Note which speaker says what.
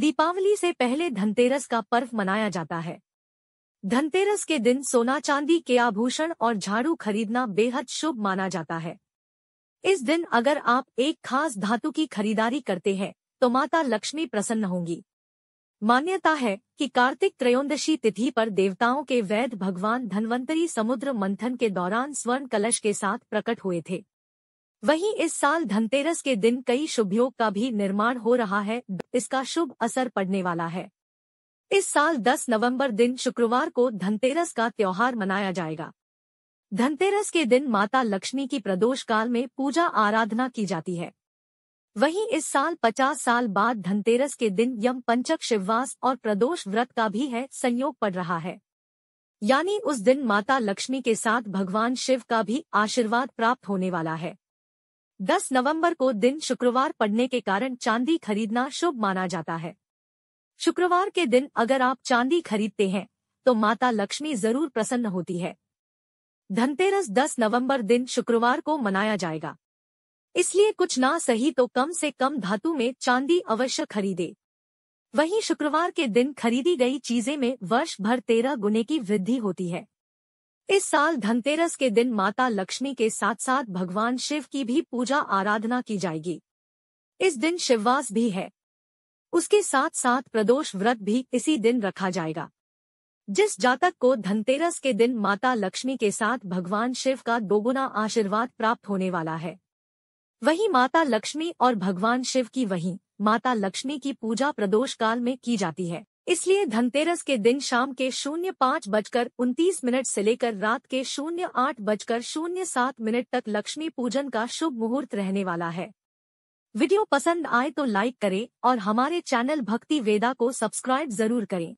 Speaker 1: दीपावली से पहले धनतेरस का पर्व मनाया जाता है धनतेरस के दिन सोना चांदी के आभूषण और झाड़ू खरीदना बेहद शुभ माना जाता है इस दिन अगर आप एक खास धातु की खरीदारी करते हैं तो माता लक्ष्मी प्रसन्न होंगी मान्यता है कि कार्तिक त्रयोदशी तिथि पर देवताओं के वैध भगवान धनवंतरी समुद्र मंथन के दौरान स्वर्ण कलश के साथ प्रकट हुए थे वहीं इस साल धनतेरस के दिन कई शुभयोग का भी निर्माण हो रहा है इसका शुभ असर पड़ने वाला है इस साल 10 नवंबर दिन शुक्रवार को धनतेरस का त्योहार मनाया जाएगा धनतेरस के दिन माता लक्ष्मी की प्रदोष काल में पूजा आराधना की जाती है वहीं इस साल 50 साल बाद धनतेरस के दिन यम पंचक शिववास और प्रदोष व्रत का भी है संयोग पड़ रहा है यानी उस दिन माता लक्ष्मी के साथ भगवान शिव का भी आशीर्वाद प्राप्त होने वाला है 10 नवंबर को दिन शुक्रवार पड़ने के कारण चांदी खरीदना शुभ माना जाता है शुक्रवार के दिन अगर आप चांदी खरीदते हैं तो माता लक्ष्मी जरूर प्रसन्न होती है धनतेरस 10 नवंबर दिन शुक्रवार को मनाया जाएगा इसलिए कुछ ना सही तो कम से कम धातु में चांदी अवश्य खरीदे वहीं शुक्रवार के दिन खरीदी गई चीजें में वर्ष भर तेरह गुने की वृद्धि होती है इस साल धनतेरस के दिन माता लक्ष्मी के साथ साथ भगवान शिव की भी पूजा आराधना की जाएगी इस दिन शिववास भी है उसके साथ साथ प्रदोष व्रत भी इसी दिन रखा जाएगा जिस जातक को धनतेरस के दिन माता लक्ष्मी के साथ भगवान शिव का दोगुना आशीर्वाद प्राप्त होने वाला है वही माता लक्ष्मी और भगवान शिव की वही माता लक्ष्मी की पूजा प्रदोष काल में की जाती है इसलिए धनतेरस के दिन शाम के शून्य पाँच बजकर उनतीस मिनट से लेकर रात के शून्य आठ बजकर शून्य सात मिनट तक लक्ष्मी पूजन का शुभ मुहूर्त रहने वाला है वीडियो पसंद आए तो लाइक करें और हमारे चैनल भक्ति वेदा को सब्सक्राइब जरूर करें